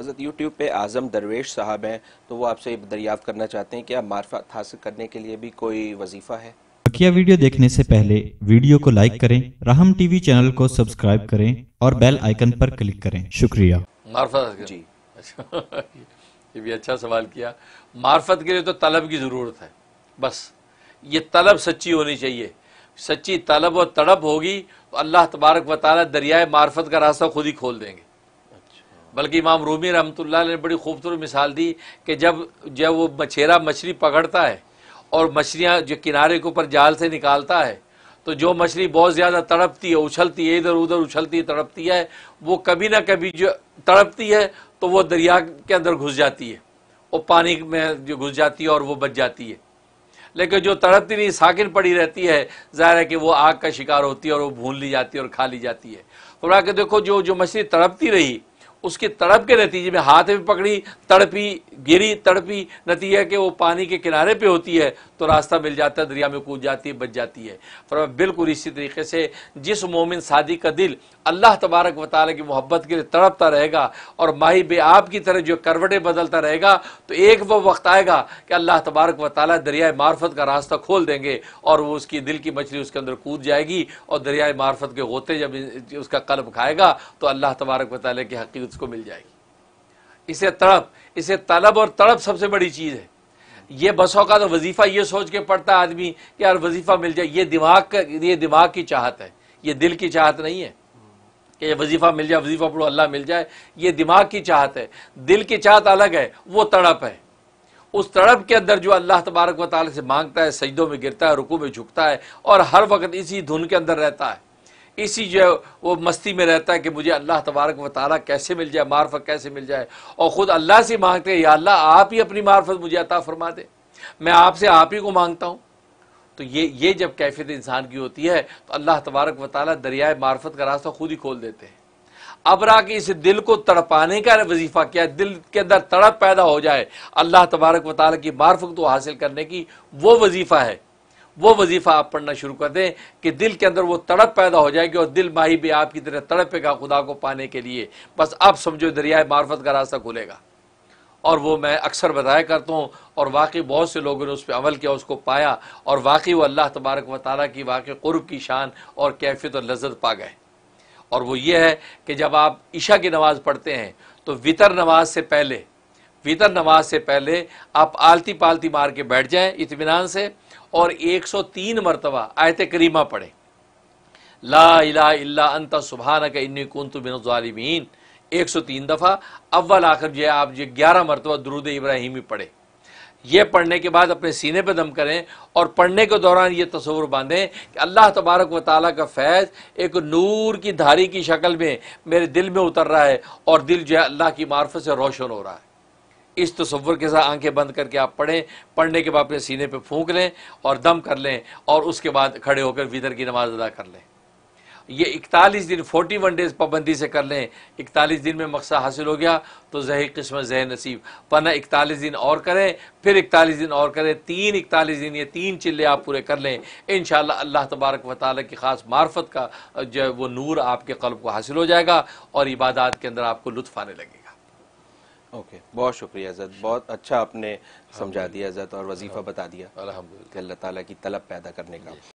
हज़रत यूट्यूब पे आज़म दरवेश साहब हैं तो वो आपसे दरियाफ़ करना चाहते हैं क्या मार्फत हासिल करने के लिए भी कोई वजीफ़ा है बकिया वीडियो देखने से पहले वीडियो को लाइक करें रहम टीवी चैनल को सब्सक्राइब करें और बेल आइकन पर क्लिक करें शुक्रिया मार्फत जी अच्छा, ये भी अच्छा सवाल किया मार्फत के लिए तो तलब की ज़रूरत है बस ये तलब सच्ची होनी चाहिए सच्ची तलब और तड़प होगी तो अल्लाह तबारक व दरियाए मार्फत का रास्ता खुद ही खोल देंगे बल्कि इमाम रूमी रहमत ने बड़ी खूबसूरत मिसाल दी कि जब जब वो मछेरा मछली पकड़ता है और मछलियाँ जो किनारे के ऊपर जाल से निकालता है तो जो मछली बहुत ज़्यादा तड़पती है उछलती है इधर उधर उछलती है तड़पती है वो कभी ना कभी जो तड़पती है तो वो दरिया के अंदर घुस जाती है वो पानी में जो घुस जाती है और वो बच जाती है लेकिन जो तड़पती नहीं साकिन पड़ी रहती है ज़ाहिर है कि वो आग का शिकार होती है और वो भून ली जाती है और खा ली जाती है तो के देखो जो जो मछली तड़पती रही उसके तड़प के नतीजे में हाथ में पकड़ी तड़पी गिरी तड़पी नतीजा कि वो पानी के किनारे पे होती है तो रास्ता मिल जाता है दरिया में कूद जाती है बच जाती है पर बिल्कुल इसी तरीके से जिस मोमिन सादी का दिल अल्लाह तबारक वाली की मोहब्बत के लिए तड़पता रहेगा और माही आप की तरह जो करवटें बदलता रहेगा तो एक वो वक्त आएगा कि अल्लाह तबारक वाली दरियाए मार्फत का रास्ता खोल देंगे और वो उसकी दिल की मछली उसके अंदर कूद जाएगी और दरियाए मार्फत के होते जब उसका कलब खाएगा तो अल्लाह तबारक वाले की हकीकत को मिल जाएगी इसे तड़प इसे तलब और तड़प सबसे बड़ी चीज़ है ये बसों का तो वजीफ़ा ये सोच के पड़ता है आदमी कि यार वजीफ़ा मिल जाए ये दिमाग का ये दिमाग की चाहत है ये दिल की चाहत नहीं है कि ये वजीफ़ा मिल जाए वजीफ़ा पढ़ो अल्लाह मिल जाए ये दिमाग की चाहत है दिल की चाहत अलग है वो तड़प है उस तड़प के अंदर जो अल्लाह तबारक वाले से मांगता है सजदों में गिरता है रुकू में झुकता है और हर वक्त इसी धुन के अंदर रहता है इसी जो है वो मस्ती में रहता है कि मुझे अल्लाह तबारक व तारा कैसे मिल जाए मार्फत कैसे मिल जाए और ख़ुद अल्लाह से मांगते हैं या अल्लाह आप ही अपनी मार्फत मुझे अता फरमा दे मैं आपसे आप ही को मांगता हूँ तो ये ये जब कैफियत इंसान की होती है तो अल्लाह तबारक व ताली दरियाए मार्फत का रास्ता खुद ही खोल देते हैं अबरा कि इस दिल को तड़पाने का वजीफ़ा क्या है दिल के अंदर तड़प पैदा हो जाए अल्लाह तबारक व ताली की मार्फत को हासिल करने की वो वजीफ़ा है वो वजीफ़ा आप पढ़ना शुरू कर दें कि दिल के अंदर वो तड़प पैदा हो जाएगी और दिल माही भी आपकी तरह तड़पेगा खुदा को पाने के लिए बस आप समझो दरियाए मार्फत का रास्ता खुलेगा और वो मैं अक्सर बताया करता हूँ और वाकई बहुत से लोगों ने उस पर अमल किया उसको पाया और वाकई वो अल्लाह तबारक व ताली की वाकई क़ुरब की शान और कैफियत और लज्जत पा गए और वो ये है कि जब आप ईशा की नमाज़ पढ़ते हैं तो वितर नमाज से पहले फितर नमाज से पहले आप आलती पालती मार के बैठ जाएं इतमान से और 103 मरतबा आयत करीमा पढ़ें ला इला इला अंत सुबहान का इन्नी कुंत बिन ालमीन एक सौ तीन दफ़ा अव्वल आखिर जो है आप जो ग्यारह मरतबा दरुद इब्राहिमी पढ़े ये पढ़ने के बाद अपने सीने पर दम करें और पढ़ने के दौरान ये तस्वुर बांधें कि अल्लाह तबारक व ताली का फैज़ एक नूर की धारी की शक्ल में मेरे दिल में उतर रहा है और दिल जो है अल्लाह की मार्फत से रोशन हो रहा है इस तस्वर के साथ आंखें बंद करके आप पढ़ें पढ़ने के बाद अपने सीने पे फूंक लें और दम कर लें और उसके बाद खड़े होकर विदर की नमाज अदा कर लें ये इकतालीस दिन फोर्टी वन डेज पाबंदी से कर लें इकतालीस दिन में मकसद हासिल हो गया तो जही किस्म जह नसीब वरना इकतालीस दिन और करें फिर इकतालीस दिन और करें तीन इकतालीस दिन ये तीन चिल्ले आप पूरे कर लें इन अल्लाह तबारक व ताली की ख़ास मार्फत का जो है वो नूर आपके कल्ब को हासिल हो जाएगा और इबादत के अंदर आपको लुत्फ आने लगे ओके okay. बहुत शुक्रिया जद बहुत अच्छा आपने समझा दिया जद और वजीफ़ा बता दिया अल्लाह ताला की तलब पैदा करने का